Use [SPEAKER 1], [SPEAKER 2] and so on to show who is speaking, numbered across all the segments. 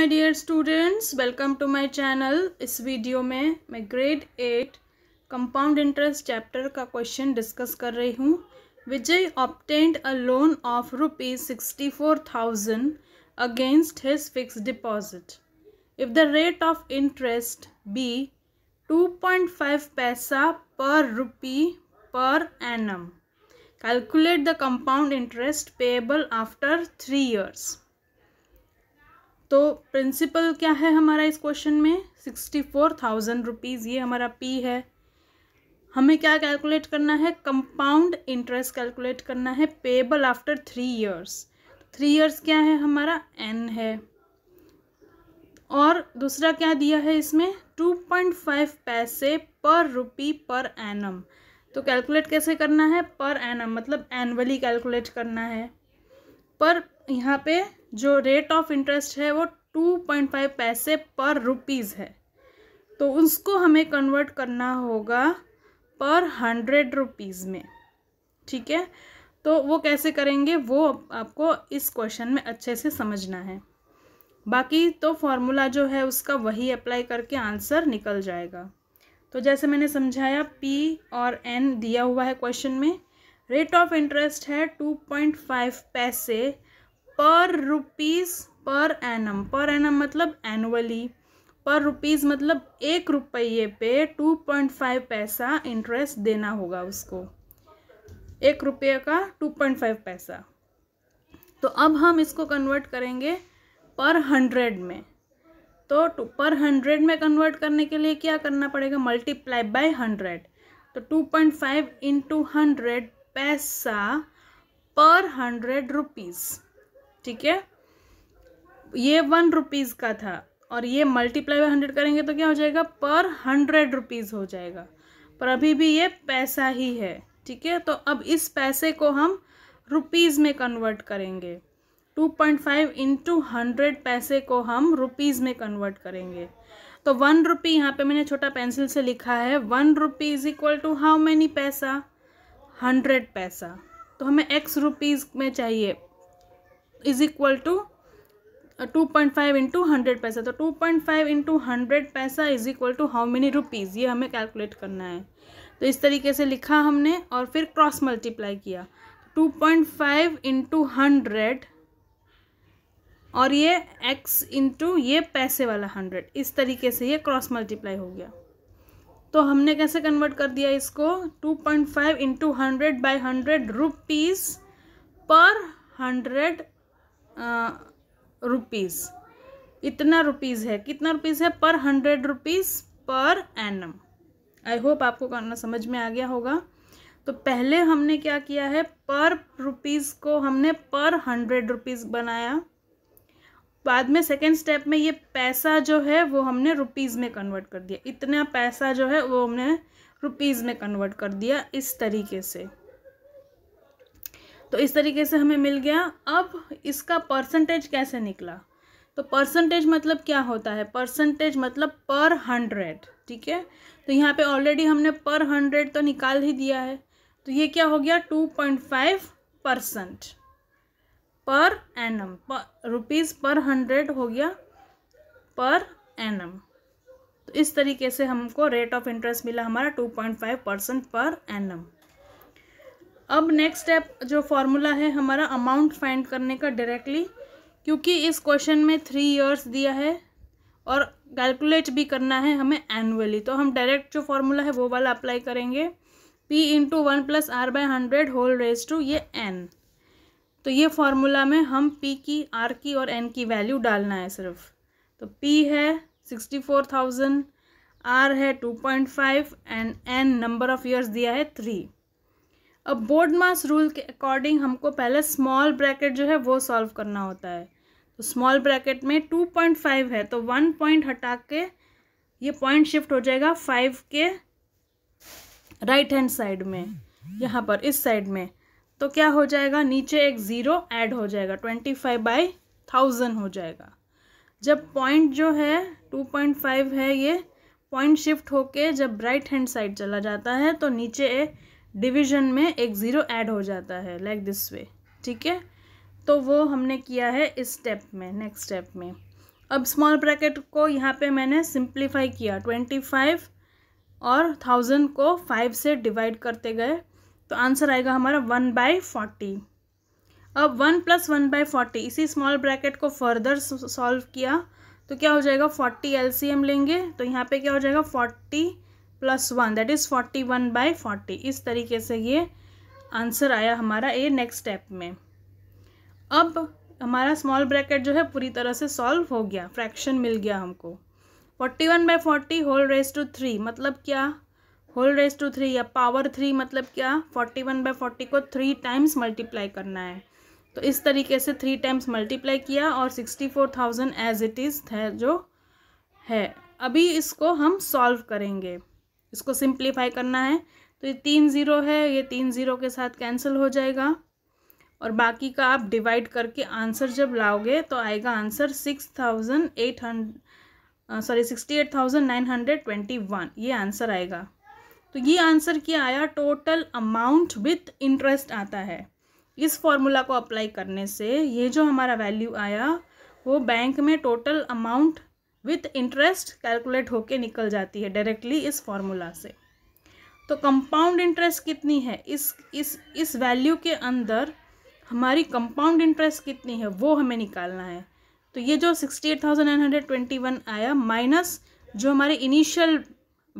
[SPEAKER 1] my dear students welcome to my channel इस video में मैं grade eight compound interest chapter का question discuss कर रही हूँ Vijay obtained a loan of rupees sixty four thousand against his fix deposit if the rate of interest be two point five paisa per rupee per annum calculate the compound interest payable after three years तो principal क्या है हमारा इस question में sixty four thousand rupees ये हमारा P है हमें क्या कैलकुलेट करना है कंपाउंड इंटरेस्ट कैलकुलेट करना है payable after three years three years क्या है हमारा एन है और दूसरा क्या दिया है इसमें टू पॉइंट फाइव पैसे पर रुपी पर एनम तो कैलकुलेट कैसे करना है पर एनम मतलब एनअली कैलकुलेट करना है पर यहाँ पे जो रेट ऑफ इंटरेस्ट है वो to point five paise per rupees है तो उसको हमें कन्वर्ट करना होगा पर हंड्रेड रुपीज़ में ठीक है तो वो कैसे करेंगे वो आपको इस क्वेश्चन में अच्छे से समझना है बाकी तो फॉर्मूला जो है उसका वही अप्लाई करके आंसर निकल जाएगा तो जैसे मैंने समझाया पी और एन दिया हुआ है क्वेश्चन में रेट ऑफ इंटरेस्ट है two point five paise per rupees per annum per annum मतलब एनुअली पर रुपीज़ मतलब एक रुपये पे two point five paisa interest देना होगा उसको एक रुपये का टू पॉइंट फाइव पैसा तो अब हम इसको कन्वर्ट करेंगे पर हंड्रेड में तो पर हंड्रेड में कन्वर्ट करने के लिए क्या करना पड़ेगा मल्टीप्लाई बाय हंड्रेड तो two point five into hundred paisa per hundred rupees ठीक है ये वन रुपीज़ का था और ये मल्टीप्लाई बाई हंड्रेड करेंगे तो क्या हो जाएगा पर हंड्रेड रुपीज़ हो जाएगा पर अभी भी ये पैसा ही है ठीक है तो अब इस पैसे को हम रुपीज़ में कन्वर्ट करेंगे two point five into hundred paise को हम रुपीज़ में कन्वर्ट करेंगे तो वन रुपी यहाँ पे मैंने छोटा पेंसिल से लिखा है one rupee is equal to how many paisa hundred paisa तो हमें एक्स रुपीज़ में चाहिए is equal to two point five into hundred paisa तो two point five into hundred paisa is equal to how many rupees ये हमें कैलकुलेट करना है तो इस तरीके से लिखा हमने और फिर क्रॉस मल्टीप्लाई किया two point five into hundred और ये एक्स इंटू ये पैसे वाला हंड्रेड इस तरीके से ये क्रॉस मल्टीप्लाई हो गया तो हमने कैसे कन्वर्ट कर दिया इसको two point five into hundred by hundred rupees per hundred rupees इतना रुपीज़ है कितना रुपीज़ है per hundred rupees per annum I hope आपको करना समझ में आ गया होगा तो पहले हमने क्या किया है पर रुपीज़ को हमने पर हंड्रेड रुपीज़ बनाया बाद में सेकेंड स्टेप में ये पैसा जो है वो हमने रुपीज़ में कन्वर्ट कर दिया इतना पैसा जो है वो हमने रुपीज़ में कन्वर्ट कर दिया इस तरीके से तो इस तरीके से हमें मिल गया अब इसका परसेंटेज कैसे निकला तो परसेंटेज मतलब क्या होता है परसेंटेज मतलब पर हंड्रेड ठीक है तो यहाँ पे ऑलरेडी हमने पर हंड्रेड तो निकाल ही दिया है तो ये क्या हो गया two point five percent per annum per rupees per hundred हो गया पर एनम तो इस तरीके से हमको रेट ऑफ इंटरेस्ट मिला हमारा two point five percent per annum अब नेक्स्ट स्टेप जो फार्मूला है हमारा अमाउंट फाइंड करने का डायरेक्टली क्योंकि इस क्वेश्चन में थ्री इयर्स दिया है और कैलकुलेट भी करना है हमें एनुअली तो हम डायरेक्ट जो फार्मूला है वो वाला अप्लाई करेंगे P into one plus R by hundred whole raise to ये एन तो ये फार्मूला में हम पी की आर की और एन की वैल्यू डालना है सिर्फ तो पी है सिक्सटी फोर थाउजेंड आर है two point five and N number of years दिया है थ्री अब बोर्ड मास रूल के अकॉर्डिंग हमको पहले स्मॉल ब्रैकेट जो है वो सॉल्व करना होता है तो स्मॉल ब्रैकेट में टू पॉइंट फाइव है तो वन पॉइंट हटा के ये पॉइंट शिफ्ट हो जाएगा फाइव के राइट हैंड साइड में यहाँ पर इस साइड में तो क्या हो जाएगा नीचे एक ज़ीरो ऐड हो जाएगा ट्वेंटी फाइव बाई थाउजेंड हो जाएगा जब पॉइंट जो है टू पॉइंट फाइव है ये पॉइंट शिफ्ट होके जब राइट हैंड साइड चला जाता है तो नीचे डिवीजन में एक ज़ीरो ऐड हो जाता है लाइक दिस वे ठीक है तो वो हमने किया है इस स्टेप में नेक्स्ट स्टेप में अब स्मॉल ब्रैकेट को यहाँ पे मैंने सिंप्लीफाई किया ट्वेंटी फाइव और थाउजेंड को फाइव से डिवाइड करते गए तो आंसर आएगा हमारा वन बाई फोर्टी अब one plus one by forty इसी स्मॉल ब्रैकेट को फर्दर सॉल्व किया तो क्या हो जाएगा फोर्टी एल लेंगे तो यहाँ पे क्या हो जाएगा forty plus one that is forty one by forty इस तरीके से ये आंसर आया हमारा ए नेक्स्ट स्टेप में अब हमारा स्मॉल ब्रैकेट जो है पूरी तरह से सॉल्व हो गया फ्रैक्शन मिल गया हमको forty one by forty whole raise to three मतलब क्या होल रेस टू थ्री या पावर थ्री मतलब क्या फोर्टी वन बाई फोर्टी को थ्री टाइम्स मल्टीप्लाई करना है तो इस तरीके से थ्री टाइम्स मल्टीप्लाई किया और sixty four thousand as it is है जो है अभी इसको हम सॉल्व करेंगे इसको सिंप्लीफाई करना है तो ये तीन ज़ीरो है ये तीन ज़ीरो के साथ कैंसिल हो जाएगा और बाकी का आप डिवाइड करके आंसर जब लाओगे तो आएगा answer six thousand eight hundred sorry sixty eight thousand nine hundred twenty one ये आंसर आएगा तो ये आंसर क्या आया टोटल अमाउंट विथ इंटरेस्ट आता है इस फॉर्मूला को अप्लाई करने से ये जो हमारा वैल्यू आया वो बैंक में total amount with interest calculate होके निकल जाती है डायरेक्टली इस फॉर्मूला से तो कंपाउंड इंटरेस्ट कितनी है इस इस इस वैल्यू के अंदर हमारी कंपाउंड इंटरेस्ट कितनी है वो हमें निकालना है तो ये जो sixty eight thousand nine hundred twenty one आया माइनस जो हमारे इनिशियल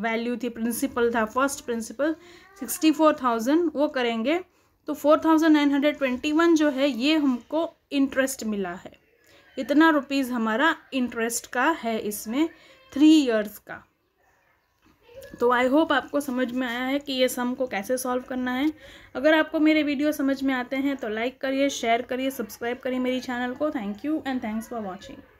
[SPEAKER 1] वैल्यू थी प्रिंसिपल था first principal sixty four thousand वो करेंगे तो four thousand nine hundred twenty one जो है ये हमको इंटरेस्ट मिला है इतना रुपीज़ हमारा इंटरेस्ट का है इसमें थ्री इयर्स का तो आई होप आपको समझ में आया है कि ये सम को कैसे सॉल्व करना है अगर आपको मेरे वीडियो समझ में आते हैं तो लाइक करिए शेयर करिए सब्सक्राइब करिए मेरी चैनल को thank you and thanks for watching